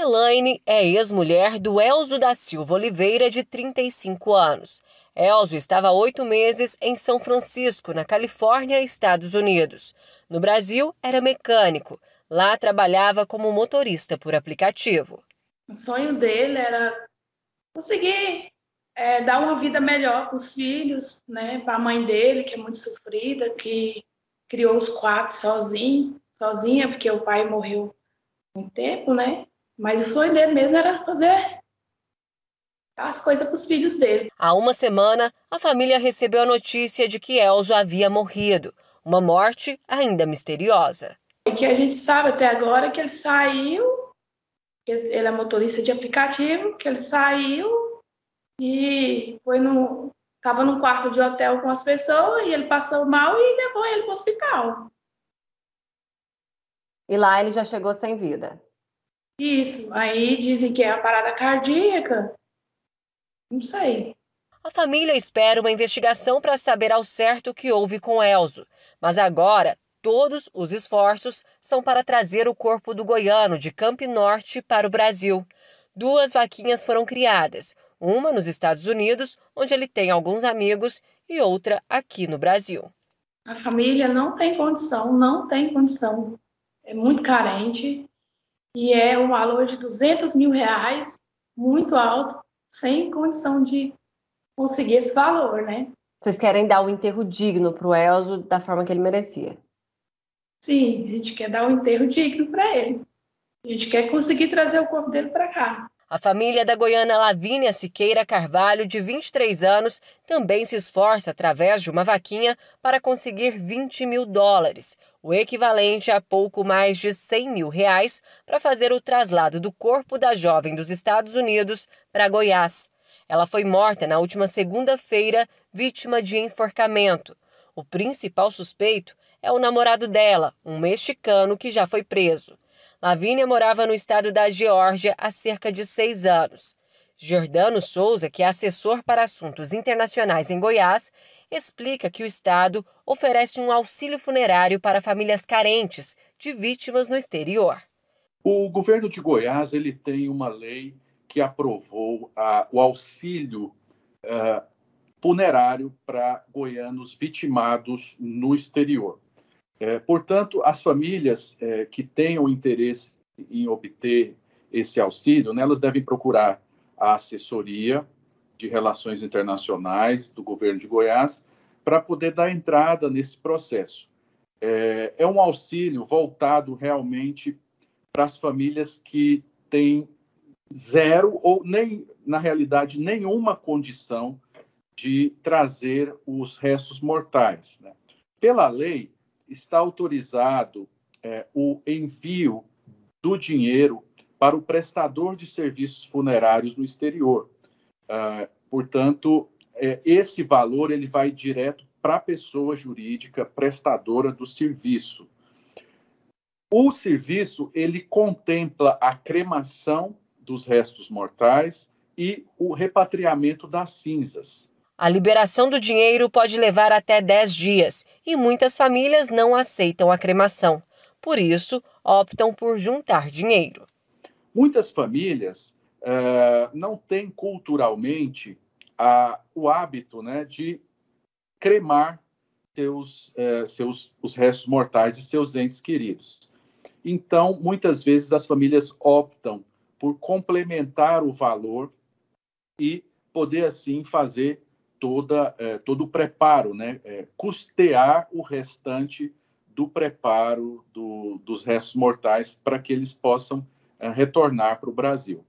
Elaine é ex-mulher do Elzo da Silva Oliveira, de 35 anos. Elzo estava oito meses em São Francisco, na Califórnia, Estados Unidos. No Brasil, era mecânico. Lá trabalhava como motorista por aplicativo. O sonho dele era conseguir é, dar uma vida melhor para os filhos, né? para a mãe dele, que é muito sofrida, que criou os quatro sozinho, sozinha, porque o pai morreu muito tempo, né? Mas o sonho dele mesmo era fazer as coisas para os filhos dele. Há uma semana, a família recebeu a notícia de que Elzo havia morrido, uma morte ainda misteriosa. E que a gente sabe até agora que ele saiu, ele é motorista de aplicativo, que ele saiu e foi no estava num quarto de hotel com as pessoas e ele passou mal e levou ele para o hospital. E lá ele já chegou sem vida. Isso. Aí dizem que é a parada cardíaca. Não sei. A família espera uma investigação para saber ao certo o que houve com Elzo. Mas agora, todos os esforços são para trazer o corpo do goiano de Camp Norte para o Brasil. Duas vaquinhas foram criadas, uma nos Estados Unidos, onde ele tem alguns amigos, e outra aqui no Brasil. A família não tem condição, não tem condição. É muito carente, e é um valor de 200 mil reais, muito alto, sem condição de conseguir esse valor, né? Vocês querem dar um enterro digno para o Elzo da forma que ele merecia? Sim, a gente quer dar um enterro digno para ele. A gente quer conseguir trazer o corpo dele para cá. A família da goiana Lavínia Siqueira Carvalho, de 23 anos, também se esforça através de uma vaquinha para conseguir 20 mil dólares, o equivalente a pouco mais de 100 mil reais, para fazer o traslado do corpo da jovem dos Estados Unidos para Goiás. Ela foi morta na última segunda-feira, vítima de enforcamento. O principal suspeito é o namorado dela, um mexicano que já foi preso. Lavínia morava no estado da Geórgia há cerca de seis anos. Jordano Souza, que é assessor para assuntos internacionais em Goiás, explica que o Estado oferece um auxílio funerário para famílias carentes de vítimas no exterior. O governo de Goiás ele tem uma lei que aprovou a, o auxílio uh, funerário para goianos vitimados no exterior. É, portanto, as famílias é, que tenham interesse em obter esse auxílio, né, elas devem procurar a assessoria de relações internacionais do governo de Goiás para poder dar entrada nesse processo. É, é um auxílio voltado realmente para as famílias que têm zero ou nem, na realidade, nenhuma condição de trazer os restos mortais. Né? Pela lei, está autorizado é, o envio do dinheiro para o prestador de serviços funerários no exterior. Ah, portanto, é, esse valor ele vai direto para a pessoa jurídica prestadora do serviço. O serviço ele contempla a cremação dos restos mortais e o repatriamento das cinzas. A liberação do dinheiro pode levar até 10 dias e muitas famílias não aceitam a cremação. Por isso, optam por juntar dinheiro. Muitas famílias uh, não têm culturalmente o hábito né, de cremar seus, uh, seus, os restos mortais de seus entes queridos. Então, muitas vezes as famílias optam por complementar o valor e poder assim fazer toda, é, todo o preparo, né? É, custear o restante do preparo do, dos restos mortais para que eles possam é, retornar para o Brasil.